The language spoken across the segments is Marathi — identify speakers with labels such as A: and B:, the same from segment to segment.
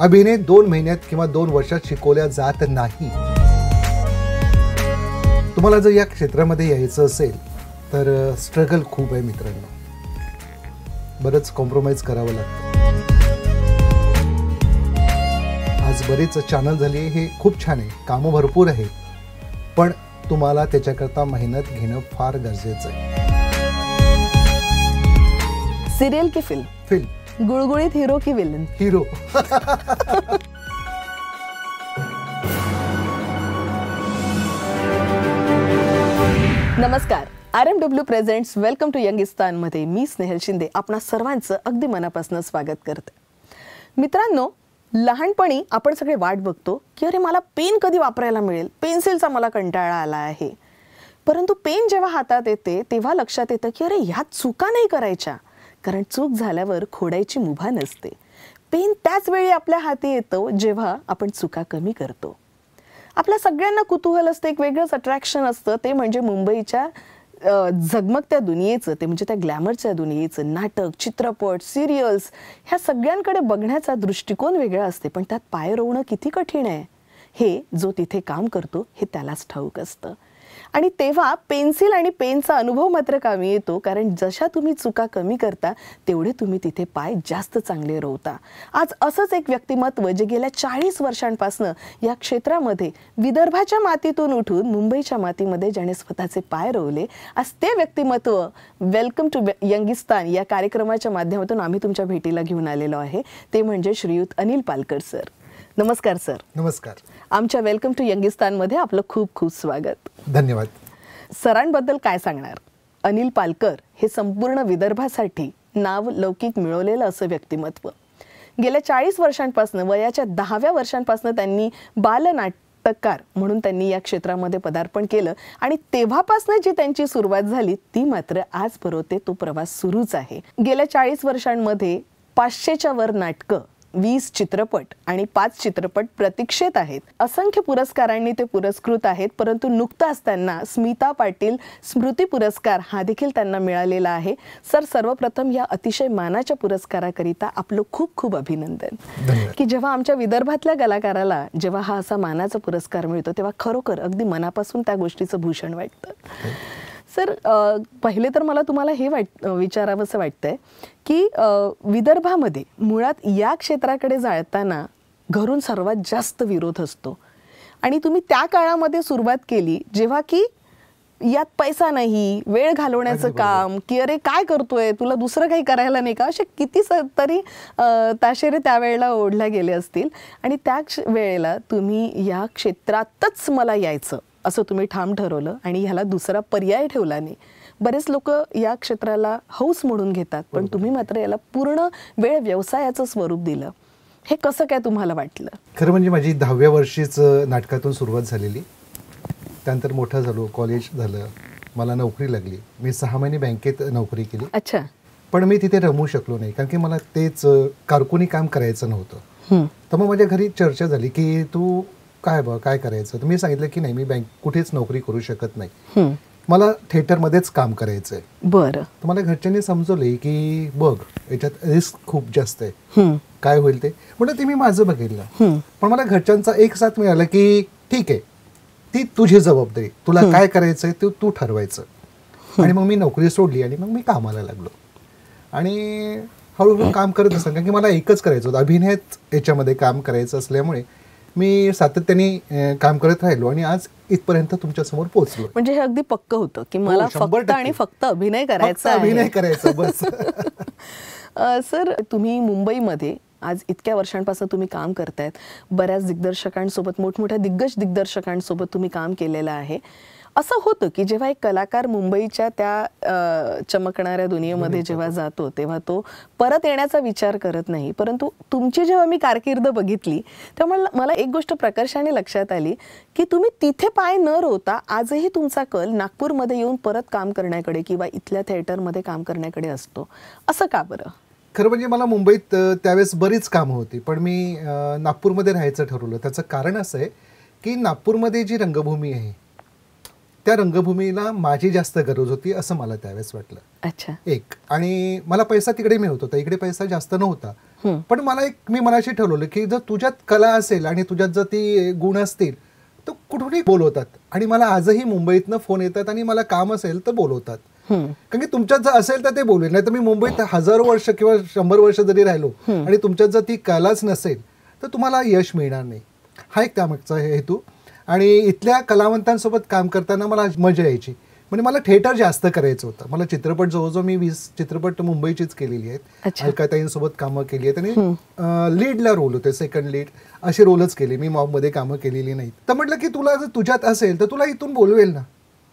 A: अभिनय दोन महिन्यात किंवा दोन वर्षात शिकवल्या जात नाही तुम्हाला जर या क्षेत्रामध्ये यायचं असेल तर स्ट्रगल खूप आहे मित्रांनो बरंच कॉम्प्रोमाइज करावं लागतं आज बरेच चॅनल झाले हे खूप छान आहे कामं भरपूर आहे पण तुम्हाला त्याच्याकरता मेहनत घेणं फार गरजेचं आहे
B: सिरियल की फिल्म फिल्म गुळगुळीत हिरो की विलन हिरो नमस्कार R M W presents welcome to मध्ये मी स्नेहल शिंदे आपणा सर्वांचं अगदी मनापासून स्वागत करते मित्रांनो लहानपणी आपण सगळे वाट बघतो की अरे मला पेन कधी वापरायला मिळेल पेन्सिलचा मला कंटाळा आला आहे परंतु पेन जेव्हा हातात येते तेव्हा लक्षात येतं की अरे ह्या चुका नाही करायच्या कारण चूक झाल्यावर खोडायची मुभा नसते पेन त्याच वेळी आपल्या हाती येतो जेव्हा आपण चुका कमी करतो आपल्या सगळ्यांना कुतूहल असतं एक वेगळंच अट्रॅक्शन असतं ते म्हणजे मुंबईच्या झगमगत्या दुनियेचं ते म्हणजे त्या ग्लॅमरच्या दुनियेचं नाटक चित्रपट सिरियल्स ह्या सगळ्यांकडे बघण्याचा दृष्टिकोन वेगळा असते पण त्यात पाय रोवणं किती कठीण आहे हे जो तिथे काम करतो हे त्यालाच ठाऊक असतं आणि तेव्हा पेन्सिल आणि पेनचा अनुभव मात्र कामी येतो कारण जशा तुम्ही चुका कमी करता तेवढे तुम्ही तिथे पाय जास्त चांगले रोवता आज असंच एक व्यक्तिमत्व जे गेल्या चाळीस वर्षांपासनं या क्षेत्रामध्ये विदर्भाच्या मातीतून उठून मुंबईच्या मातीमध्ये ज्याने स्वतःचे पाय रोवले आज ते व्यक्तिमत्व वेलकम टू यंगिस्तान या कार्यक्रमाच्या माध्यमातून आम्ही तुमच्या भेटीला घेऊन आलेलो आहे ते म्हणजे श्रीयुत अनिल पालकर सर नमस्कार सर नमस्कार आमच्या वेलकम टू यंगिस्तानमध्ये आपलं खूप खूप स्वागत धन्यवाद सरांबद्दल काय सांगणार अनिल पालकर हे संपूर्ण विदर्भासाठी नाव लौकिक मिळवलेलं असं व्यक्तिमत्व गेल्या चाळीस वर्षांपासून वयाच्या दहाव्या वर्षांपासून त्यांनी बालनाटककार म्हणून त्यांनी या क्षेत्रामध्ये पदार्पण केलं आणि तेव्हापासून जी त्यांची सुरुवात झाली ती मात्र आज बरोबर तो प्रवास सुरूच आहे गेल्या चाळीस वर्षांमध्ये पाचशेच्या वर नाटकं वीस चित्रपट आणि पाच चित्रपट प्रतीक्षेत आहेत असंख्य पुरस्कारांनी ते पुरस्कृत आहेत परंतु नुकताच त्यांना स्मिता पाटील स्मृती पुरस्कार हा देखील त्यांना मिळालेला आहे सर सर्वप्रथम या अतिशय मानाच्या पुरस्काराकरिता आपलं खूप खूप अभिनंदन की जेव्हा आमच्या विदर्भातल्या कलाकाराला जेव्हा हा असा मानाचा पुरस्कार मिळतो तेव्हा खरोखर अगदी मनापासून त्या गोष्टीचं भूषण वाटतं सर पहिले तर मला तुम्हाला हे वाट विचारावं असं वाटतंय की विदर्भामध्ये मुळात या क्षेत्राकडे जाळताना घरून सर्वात जास्त विरोध असतो आणि तुम्ही त्या काळामध्ये सुरुवात केली जेव्हा की यात पैसा नाही वेळ घालवण्याचं काम की अरे काय करतोय तुला दुसरं काही करायला नाही का असे किती स तरी ताशेरे त्यावेळेला ओढल्या गेले असतील आणि त्या वेळेला तुम्ही या क्षेत्रातच मला यायचं असं तुम्ही ठाम ठरवलं आणि ह्याला दुसरा पर्याय ठेवला नाही बरेच लोक या क्षेत्राला हौस म्हणून घेतात पण तुम्ही मात्र याला पूर्ण वेळ व्यवसायाचं स्वरूप दिलं हे कसं काय तुम्हाला वाटलं
A: खरं म्हणजे माझी दहाव्या वर्षीच नाटकातून सुरुवात झालेली त्यानंतर मोठं झालो कॉलेज झालं मला नोकरी लागली मी सहा महिने बँकेत नोकरी केली अच्छा पण मी तिथे रमू शकलो नाही कारण की मला तेच कारकुनी काम करायचं नव्हतं तर मग माझ्या घरी चर्चा झाली की तू काय बघ काय करायचं तुम्ही सांगितलं की नाही मी बँक कुठेच नोकरी करू शकत नाही मला थिएटरमध्येच काम करायचंय बरं तर मला घरच्यांनी समजवले की बघ याच्यात रिस्क खूप जास्त आहे काय होईल ते म्हणजे ते मी माझं बघितलं पण मला घरच्यांचा एक साथ मिळाला की ठीक आहे ती तुझी जबाबदारी तुला काय करायचंय ते तू ठरवायचं आणि मग मी नोकरी सोडली आणि मग मी कामाला लागलो आणि हळूहळू काम करत असेल कारण की मला एकच करायचं होतं अभिनयात याच्यामध्ये काम करायचं असल्यामुळे मी सातत्याने काम करत राहिलो आणि आज इथपर्यंत
B: तुमच्यासमोर पोहोचलो म्हणजे हे अगदी पक्क होतं की मला हो, फक्त आणि फक्त अभिनय करायचा अभिनय करायचा बस सर तुम्ही मुंबईमध्ये आज इतक्या वर्षांपासून तुम्ही काम करतायत बऱ्याच दिग्दर्शकांसोबत मोठमोठ्या दिग्गज दिग्दर्शकांसोबत तुम्ही काम केलेलं आहे असं होतं की जेव्हा एक कलाकार मुंबईच्या त्या चमकणाऱ्या दुनियेमध्ये जेव्हा जातो तेव्हा तो परत येण्याचा विचार करत नाही परंतु तुमची जेव्हा मी कारकीर्द बघितली तेव्हा मला एक गोष्ट प्रकर्षाने लक्षात आली की तुम्ही तिथे पाय न रोवता आजही तुमचा कल नागपूरमध्ये येऊन परत काम करण्याकडे किंवा इथल्या थिएटरमध्ये काम करण्याकडे असतो असं का बरं
A: खरं म्हणजे मला मुंबईत त्यावेळेस बरीच कामं होती पण मी नागपूरमध्ये राहायचं ठरवलं त्याचं कारण असं आहे की नागपूरमध्ये जी रंगभूमी आहे त्या रंगभूमीला माझी जास्त गरज होती असं मला त्यावेळेस वाटलं अच्छा एक आणि मला पैसा तिकडे मिळत होता इकडे पैसा जास्त नव्हता पण मला एक मी मनाशी ठरवलं की जर तुझ्यात कला असेल आणि तुझ्यात जर ती गुण असतील तर कुठूनही बोलवतात आणि मला आजही मुंबईतनं फोन येतात आणि मला काम असेल तर बोलवतात कारण की तुमच्यात जर असेल तर ते बोलेल नाही तर मी मुंबईत हजारो वर्ष किंवा शंभर वर्ष जरी राहिलो आणि तुमच्यात जर ती कलाच नसेल तर तुम्हाला यश मिळणार नाही हा एक त्यामागचा हेतू आणि इथल्या कलावंतांसोबत काम करताना मला मजा यायची म्हणजे मला थिएटर जास्त करायचं होतं मला चित्रपट जवळजवळ मी वीस चित्रपट मुंबईचीच केलेली आहेत अलकाताईंसोबत कामं केली आहेत आणि लीडला रोल होते सेकंड लीड असे रोलच केले मी मॉबमध्ये कामं केलेली नाहीत तर म्हटलं की तुला जर तुझ्यात असेल तर तुला इथून बोलवेल ना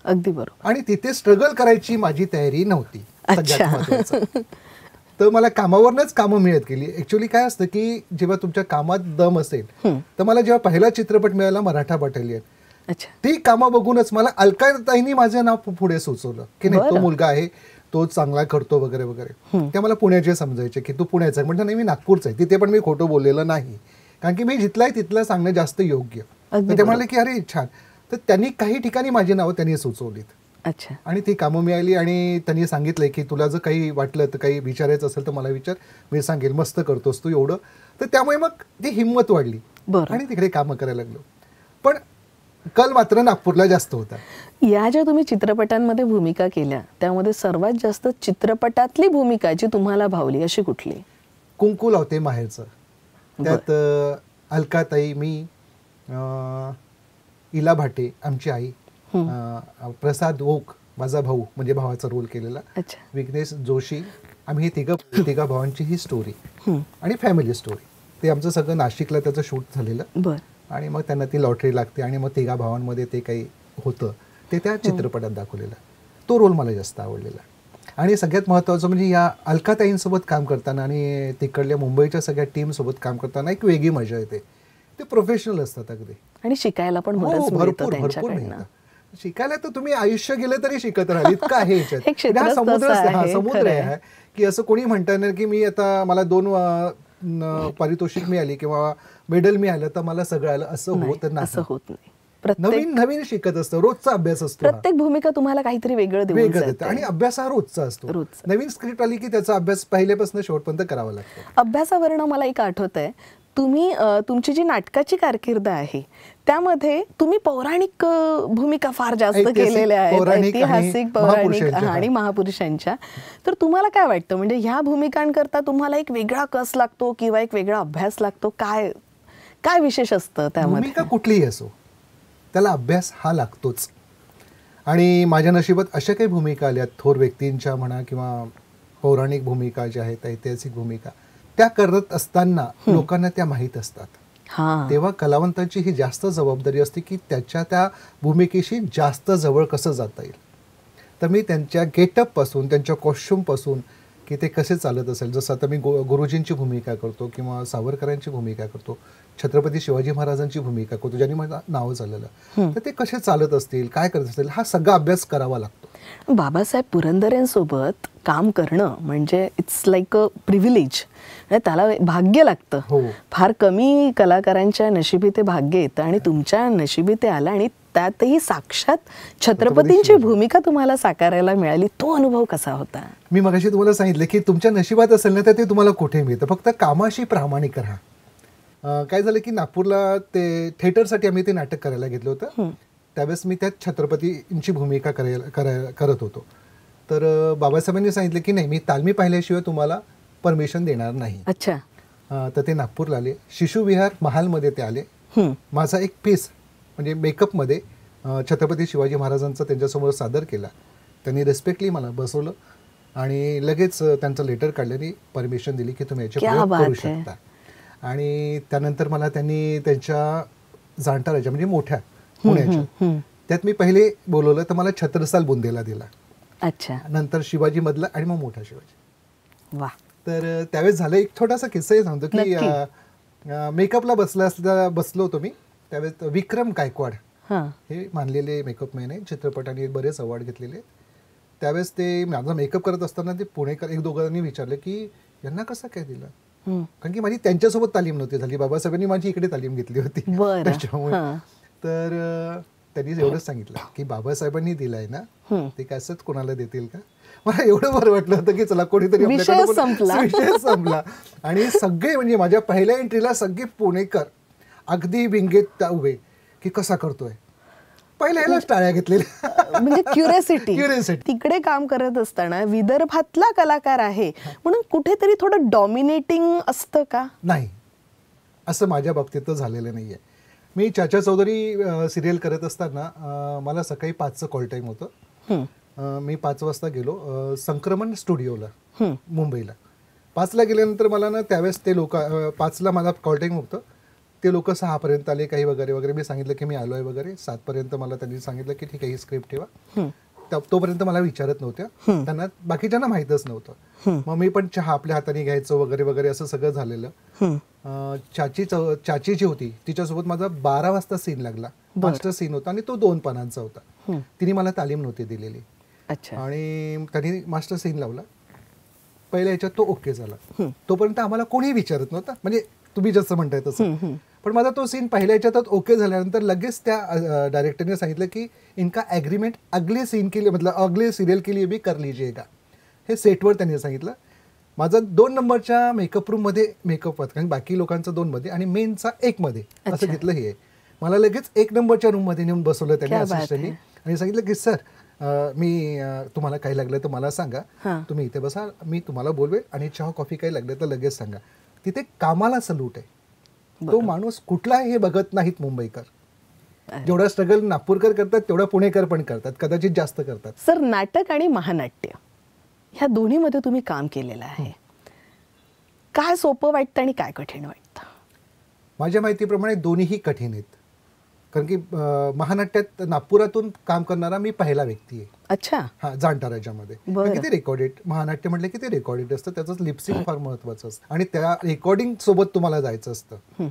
A: अगदी बरोबर आणि तिथे स्ट्रगल करायची माझी तयारी नव्हती तर मला कामावरनच कामं मिळत गेली ऍक्च्युली काय असतं की जेव्हा तुमच्या कामात दम असेल तर मला जेव्हा पहिला चित्रपट मिळाला मराठा बटालियन ती कामं बघूनच मला अलकायताईनी माझं नाव पुढे सुचवलं की नाही तो मुलगा आहे तो चांगला करतो वगैरे वगैरे ते मला पुण्याचे समजायचे की तू पुण्याचा म्हणजे नाही मी नागपूरचा आहे तिथे पण मी खोटं बोललेलं नाही कारण की मी जिथला आहे तिथलं सांगणं जास्त योग्य ते म्हणाले की अरे छान तर त्यांनी काही ठिकाणी माझी नावं त्यांनी सुचवलीत अच्छा आणि ती कामं मिळाली आणि त्यांनी सांगितलंय की तुला जर काही वाटलं तर काही विचारायचं असेल तर मला विचार मी सांगेल मस्त करतोस तू एवढं तर त्यामुळे मग ती हिंमत वाढली आणि तिकडे कामं करायला लागलो पण कल मात्र नागपूरला जास्त होता
B: या ज्या तुम्ही चित्रपटांमध्ये भूमिका केल्या त्यामध्ये सर्वात जास्त चित्रपटातली भूमिका जी तुम्हाला भावली अशी कुठली
A: कुंकू लावते माहेरचं त्यात अलकाताई मी इला भाटे आमची आई प्रसाद ओक माझा भाऊ म्हणजे भावाचा रोल केलेला विघ्नेश जोशी आम्ही तिघ तिघा भावांची ही स्टोरी आणि फॅमिली स्टोरी ते आमचं सगळं नाशिकला त्याचं शूट झालेलं आणि मग त्यांना ती लॉटरी लागते आणि मग तिघा भावांमध्ये ते काही होतं ते त्या चित्रपटात दाखवलेलं तो रोल मला जास्त आवडलेला आणि सगळ्यात महत्वाचं म्हणजे या अलकाताईंसोबत काम करताना आणि तिकडल्या मुंबईच्या सगळ्या टीम सोबत काम करताना एक वेगळी मजा येते ते प्रोफेशनल असतात अगदी
B: आणि शिकायला पण हो, हो, भरपूर भरपूर
A: शिकायला तर तुम्ही आयुष्य गेलं तरी शिकत राहाल इतकं आहे म्हणजे समुद्र समुद्र आहे की असं कोणी म्हणता की मी आता मला दोन पारितोषिक मिळाली किंवा मेडल मिळालं तर मला सगळं आलं असं होत असं होत नाही नवीन नवीन शिकत असतो रोजचा अभ्यास असतो प्रत्येक
B: भूमिका तुम्हाला काहीतरी वेगळं वेगळं आणि
A: अभ्यास हा रोजचा असतो नवीन स्क्रिप्ट आली की त्याचा अभ्यास पहिल्यापासून शेवटपर्यंत करावा लागतो
B: अभ्यासावरनं मला एक आठवत आहे तुम्ही तुमची जी नाटकाची कारकीर्द आहे त्यामध्ये तुम्ही पौराणिक भूमिका फार जास्त केलेल्या आहेत ऐतिहासिक पौराणिक आणि महापुरुषांच्या तर तुम्हाला काय वाटतं म्हणजे ह्या भूमिकांकरता तुम्हाला एक वेगळा कस लागतो किंवा एक वेगळा अभ्यास लागतो काय काय विशेष असतं त्यामध्ये
A: कुठलीही असो त्याला अभ्यास हा लागतोच आणि माझ्या नशिबात अशा काही भूमिका आल्या थोर व्यक्तींच्या म्हणा किंवा पौराणिक भूमिका ज्या आहेत ऐतिहासिक भूमिका त्या करत असताना लोकांना त्या माहीत असतात तेव्हा कलावंतांची ही जास्त जबाबदारी असते की त्याच्या त्या भूमिकेशी जास्त जवळ कसं जाता येईल तर मी त्यांच्या गेटअप पासून त्यांच्या कॉस्ट्युम पासून की ते कसे चालत असेल जसं आता मी गुरुजींची भूमिका करतो किंवा सावरकरांची भूमिका करतो छत्रपती शिवाजी महाराजांची भूमिका करतो ज्यांनी माझं नावं झालेलं तर ते कसे चालत असतील काय करत असतील हा सगळा अभ्यास करावा लागतो
B: बाबासाहेब पुरंदरेंसोबत काम करणं म्हणजे इट्स लाईक अ प्रिव्हिलेज त्याला भाग्य लागतं हो. फार कमी कलाकारांच्या नशिबी ते भाग्य येतं आणि तुमच्या नशिबी ते आलं आणि त्यातही साक्षात छत्रपतींची भूमिका तुम्हाला साकारायला मिळाली तो अनुभव कसा होता
A: मी मगाशी तुम्हाला सांगितलं की तुमच्या नशिबात असेल ना तर ते तुम्हाला कुठे मिळतं फक्त कामाशी प्रामाणिक राहा काय झालं की नागपूरला ते थिएटरसाठी आम्ही ते नाटक करायला घेतलं होतं त्यावेळेस मी त्यात छत्रपतींची भूमिका करायला करायला करत होतो तर बाबासाहेबांनी सांगितलं की नाही मी तालमी पाहिल्याशिवाय तुम्हाला परमिशन देणार नाही अच्छा तर ते नागपूरला आले शिशुविहार महालमध्ये ते आले माझा एक पीस म्हणजे मेकअपमध्ये छत्रपती शिवाजी महाराजांचा त्यांच्यासमोर सादर केला त्यांनी रेस्पेक्टली मला बसवलं आणि लगेच त्यांचं लेटर काढल्याने परमिशन दिली की तुम्ही याचे करू शकता आणि त्यानंतर मला त्यांनी त्यांच्या जाणताराच्या म्हणजे मोठ्या पुण्याच्या त्यात मी पहिले बोलवलं तर मला छत्रसाल बुंदेला दिला अच्छा नंतर शिवाजी मधला आणि मग मोठा शिवाजी वा तर त्यावेळेस झालं एक छोटासा किस्साही सांगतो की मेकअपला बसला असता बसलो होतो मी त्यावेळेस विक्रम गायकवाड हे मानलेले मेकअप मॅन आहे चित्रपटाने बरेच अवॉर्ड घेतलेले त्यावेळेस ते माझा मेकअप करत असताना ते पुणेकर एक दोघांनी विचारलं की यांना कसं काय दिलं कारण की माझी त्यांच्यासोबत तालीम नव्हती झाली बाबासाहेबांनी माझी इकडे तालीम घेतली होती त्याच्यामुळे तर त्यांनी एवढंच सांगितलं की बाबासाहेबांनी दिलाय ना ते कॅसेट कोणाला देतील का मला एवढं बरं वाटलं होतं की चला कोणीतरी संपला आणि सगळे म्हणजे माझ्या पहिल्या एंट्रीला सगळे पुणेकर अगदी विंगेत उभे की कसा करतोय पहिल्यालाच टाळ्या
B: घेतलेल्या म्हणजे क्युरिओसिटी तिकडे काम करत असताना विदर्भातला कलाकार आहे म्हणून कुठेतरी थोडं डॉमिनेटिंग असतं का नाही असं
A: माझ्या बाबतीत तर झालेलं नाही आहे मी चाचा चौधरी सिरियल करत असताना मला सकाळी पाचचं कॉल टाईम
B: होतं
A: मी पाच वाजता गेलो संक्रमण स्टुडिओला मुंबईला पाचला गेल्यानंतर मला ना त्यावेळेस ते लोक पाचला मला कॉल टाईम होतं ते लोक सहापर्यंत आले काही वगैरे वगैरे मी सांगितलं की मी आलो आहे वगैरे सातपर्यंत मला त्यांनी सांगितलं की ठीक आहे ही स्क्रिप्ट ठेवा तोपर्यंत मला विचारत नव्हत्या त्यांना बाकीच्यांना माहितच नव्हतं मग मी पण चहा आपल्या हाताने घ्यायचो वगैरे वगैरे असं सगळं झालेलं चाची चाची जी होती तिच्यासोबत माझा बारा वाजता सीन लागला मास्टर सीन होता आणि तो दोन पानांचा होता तिने मला तालीम नव्हती दिलेली आणि त्यांनी मास्टर सीन लावला पहिल्या याच्यात तो ओके झाला तोपर्यंत आम्हाला कोणी विचारत नव्हता म्हणजे तुम्ही जसं म्हणताय तसं पण माझा तो सीन पहिल्या याच्यात ओके झाल्यानंतर लगेच त्या डायरेक्टरने सांगितलं की इनका ॲग्रीमेंट अगले सीन के लिए मतलब अगले सिरियल के लिए भी कर लीजिएगा हे सेटवर त्यांनी सांगितलं माझा दोन नंबरच्या मेकअप रूममध्ये मेकअप होत कारण बाकी लोकांचा दोनमध्ये आणि मेनचा एकमध्ये असं घेतलं हे मला लगेच एक नंबरच्या रूममध्ये नेऊन बसवलं त्यांनी असिस्टंटनी आणि सांगितलं की सर मी तुम्हाला काही लागलं तर मला सांगा तुम्ही इथे बसा मी तुम्हाला बोलवेल आणि चहा कॉफी काही लागलं तर लगेच सांगा तिथे कामाला सलूट आहे तो माणूस कुठला हे बघत नाहीत मुंबईकर जेवढा स्ट्रगल नागपूरकर करतात तेवढा पुणेकर पण करतात कदाचित जास्त करतात
B: सर नाटक आणि महानाट्य ह्या मध्ये तुम्ही काम केलेलं आहे काय सोपं वाटतं आणि काय कठीण वाटतं
A: माझ्या माहितीप्रमाणे दोन्हीही कठीण आहेत कारण की महानाट्यात नागपुरातून काम करणारा मी पहिला व्यक्ती आहे अच्छा हा जाणता राज्यामध्ये किती रेकॉर्डेड महानाट्य म्हटलं किती ते रेकॉर्डेड असतं त्याचं लिप्सिंग फार महत्वाचं असतं आणि त्या रेकॉर्डिंग सोबत तुम्हाला जायचं असतं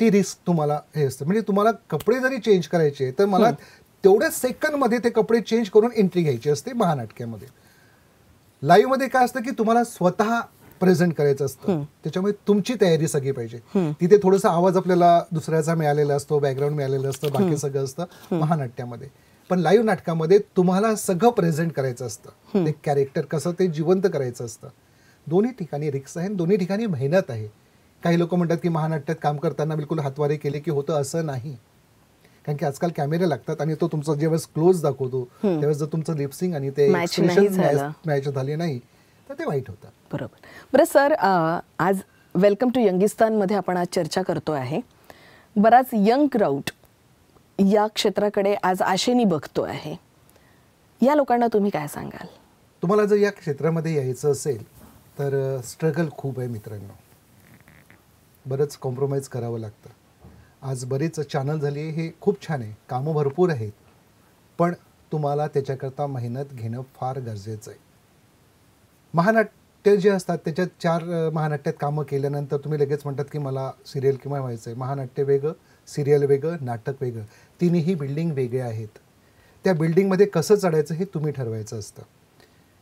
A: ती रिस्क तुम्हाला हे असतं म्हणजे तुम्हाला कपडे जरी चेंज करायचे तर मला तेवढ्या सेकंड मध्ये ते कपडे चेंज करून एंट्री घ्यायची असते महानाटक्यामध्ये लाईव्ह मध्ये काय असतं की तुम्हाला स्वतः प्रेझेंट करायचं असतं त्याच्यामुळे तुमची तयारी सगळी पाहिजे तिथे थोडासा आवाज आपल्याला दुसऱ्याचा मिळालेला असतो बॅकग्राऊंड मिळालेलं असतं बाकी सगळं असतं महानाट्यामध्ये पण लाईव्ह नाटकामध्ये तुम्हाला सगळं प्रेझेंट करायचं असतं ते कॅरेक्टर कसं ते जिवंत करायचं असतं दोन्ही ठिकाणी रिक्स आहे दोन्ही ठिकाणी मेहनत आहे काही लोक म्हणतात की महानाट्यात काम करताना बिलकुल हातवारे केले की होतं असं नाही कारण की आजकाल कॅमेरे लागतात आणि तो तुमचा जेव्हा क्लोज दाखवतो त्यावेळेस जर तुमचं लिप्सिंग आणि ते मॅच झाली नाही तर ते
B: वाईट होतं बरोबर बरं सर आज वेलकम टू यंगिस्तानमध्ये आपण आज चर्चा करतो आहे बराच यंग क्राऊड या क्षेत्राकडे आज आशेनी बघतो आहे या लोकांना तुम्ही काय सांगाल
A: तुम्हाला जर या क्षेत्रामध्ये यायचं असेल तर स्ट्रगल खूप आहे मित्रांनो बरंच कॉम्प्रोमाइज करावं लागतं आज बरेच चॅनल झाले हे खूप छान आहे कामं भरपूर आहेत पण तुम्हाला त्याच्याकरता मेहनत घेणं फार गरजेचं आहे महानाट्य जे असतात त्याच्यात चार महानाट्यात कामं केल्यानंतर तुम्ही लगेच म्हणतात की मला सिरियल किंवा व्हायचं आहे महानाट्य वेगळं सिरियल वेगळं नाटक वेगळं तिन्ही बिल्डिंग वेगळे आहेत त्या बिल्डिंगमध्ये कसं चढायचं हे तुम्ही ठरवायचं असतं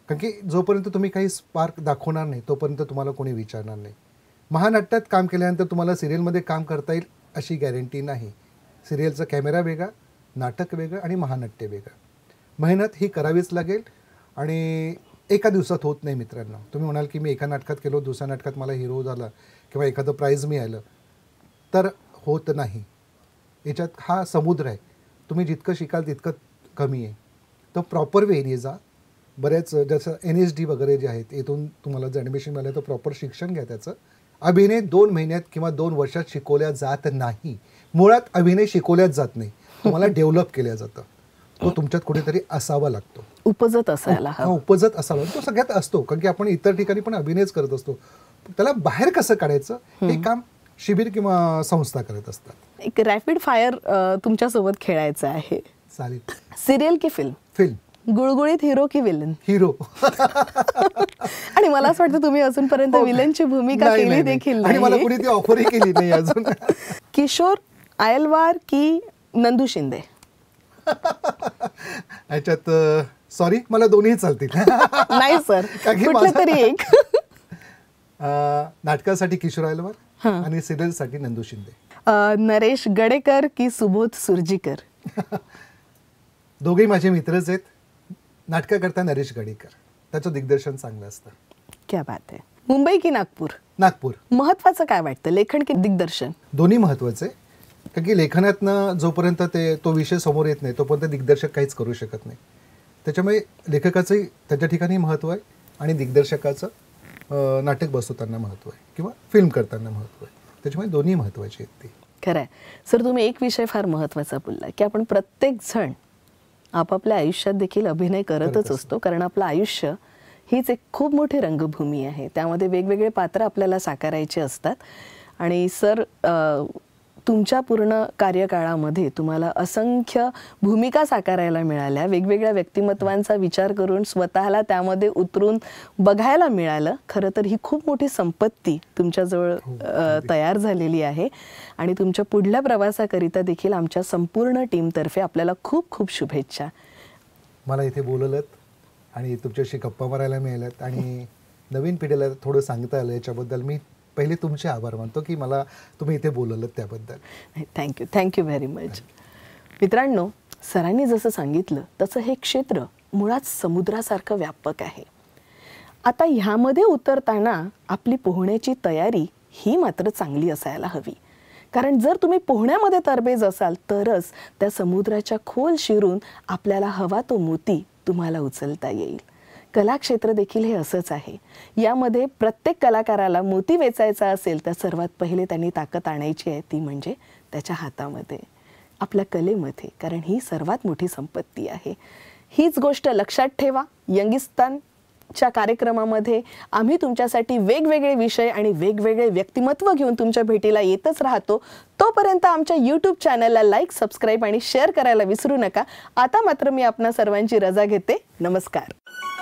A: कारण की जोपर्यंत तुम्ही काही स्पार्क दाखवणार नाही तोपर्यंत तुम्हाला कोणी विचारणार नाही महानाट्यात काम केल्यानंतर तुम्हाला सिरियलमध्ये काम करता येईल अशी गॅरंटी नाही सिरियलचा कॅमेरा वेगळा नाटक वेगळं आणि महानाट्य वेगळं मेहनत ही करावीच लागेल आणि एका दिवसात होत नाही मित्रांनो तुम्ही म्हणाल की मी एका नाटकात केलो दुसऱ्या नाटकात मला हिरो झाला किंवा एखादं प्राईज मिळालं तर होत नाही याच्यात हा समुद्र आहे तुम्ही जितकं शिकाल तितकं कमी आहे तर प्रॉपर वेने जा बऱ्याच जसं एन एस डी वगैरे जे आहेत इथून तुम्हाला जर ॲडमिशन मिळालं तर प्रॉपर शिक्षण घ्या त्याचं अभिनय दोन महिन्यात किंवा दोन वर्षात शिकवल्या जात नाही मुळात अभिनय शिकवल्याच जात नाही तुम्हाला डेव्हलप केल्या जातं तो तुमच्यात कुठेतरी असावा लागतो
B: उपजत असायला हो,
A: हा उपजत असावा तो सगळ्यात असतो कारण की आपण इतर ठिकाणी पण अभिनयच करत असतो त्याला बाहेर कसं काढायचं हे काम शिबिर किंवा संस्था करत असतात
B: एक रॅपिड फायर तुमच्यासोबत खेळायचं आहे चालेल सिरियल की फिल्म फिल्म गुळगुळीत हिरो की विलन हिरो आणि मला असं वाटतं तुम्ही अजूनपर्यंत विलनची हो. भूमिका केली देखील मला कोणी ती ऑफरही केली नाही अजून किशोर आयलवार की नंदू शिंदे
A: याच्यात सॉरी मला दोन्ही चालतील नाही
B: सर तरी एक
A: नाटकासाठी किशोर अलवार आणि साठी नंदू
B: शिंदे नरेश गडेकर की सुबोध सुरजीकर
A: दोघे माझे मित्रच आहेत करता नरेश गडेकर त्याचं दिग्दर्शन चांगलं असतं
B: क्या बात आहे मुंबई की नागपूर नागपूर महत्वाचं काय वाटतं लेखन की दिग्दर्शन
A: दोन्ही महत्वाचे कारण की लेखनातनं जोपर्यंत ते तो विषय समोर येत नाही तोपर्यंत दिग्दर्शक काहीच करू शकत नाही त्याच्यामुळे लेखकाचंही त्याच्या ठिकाणी महत्त्व आहे आणि दिग्दर्शकाचं नाटक बसवताना महत्त्व आहे किंवा फिल्म करताना महत्त्व आहे त्याच्यामुळे दोन्ही महत्त्वाची
B: आहेत ती खरं आहे सर तुम्ही एक विषय फार महत्त्वाचा बोलला की आपण प्रत्येक प्रत्येकजण आपापल्या आयुष्यात देखील अभिनय करतच असतो कारण आपलं आयुष्य हीच एक खूप मोठी रंगभूमी आहे त्यामध्ये वेगवेगळे पात्र आपल्याला साकारायचे असतात आणि सर तुमच्या पूर्ण कार्यकाळामध्ये तुम्हाला असंख्य भूमिका साकारायला मिळाल्या वेगवेगळ्या व्यक्तिमत्वांचा विचार करून स्वतःला त्यामध्ये उतरून बघायला मिळालं खरं तर ही खूप मोठी संपत्ती तुमच्याजवळ हो, तयार झालेली आहे आणि तुमच्या पुढल्या प्रवासाकरिता देखील आमच्या संपूर्ण टीमतर्फे आपल्याला खूप खूप शुभेच्छा
A: मला इथे बोलवलं आणि तुमच्याशी गप्पा मारायला मिळाल्यात आणि नवीन पिढीला थोडं सांगता आलं याच्याबद्दल मी पहिले तुमचे आभार मानतो की मला तुम्ही इथे बोलवलं
B: त्याबद्दल थँक्यू थँक्यू व्हेरी मच मित्रांनो सरांनी जसं सांगितलं तसं हे क्षेत्र मुळात समुद्रासारखं व्यापक आहे आता ह्यामध्ये उतरताना आपली पोहण्याची तयारी ही मात्र चांगली असायला हवी कारण जर तुम्ही पोहण्यामध्ये तरबेज असाल तरच त्या समुद्राच्या खोल शिरून आपल्याला हवा तो मोती तुम्हाला उचलता येईल कलाक्षेत्र देखील हे असंच आहे यामध्ये प्रत्येक कलाकाराला मोती वेचायचा असेल तर सर्वात पहिले त्यांनी ताकद आणायची आहे ती म्हणजे त्याच्या हातामध्ये आपल्या कलेमध्ये कारण ही सर्वात मोठी संपत्ती आहे हीच गोष्ट लक्षात ठेवा यंगिस्तान च्या कार्यक्रमामध्ये आम्ही तुमच्यासाठी वेगवेगळे विषय आणि वेगवेगळे व्यक्तिमत्व घेऊन तुमच्या भेटीला येतच राहतो तोपर्यंत आमच्या यूट्यूब चॅनलला लाईक सबस्क्राईब आणि शेअर करायला विसरू नका आता मात्र मी आपणा सर्वांची रजा घेते नमस्कार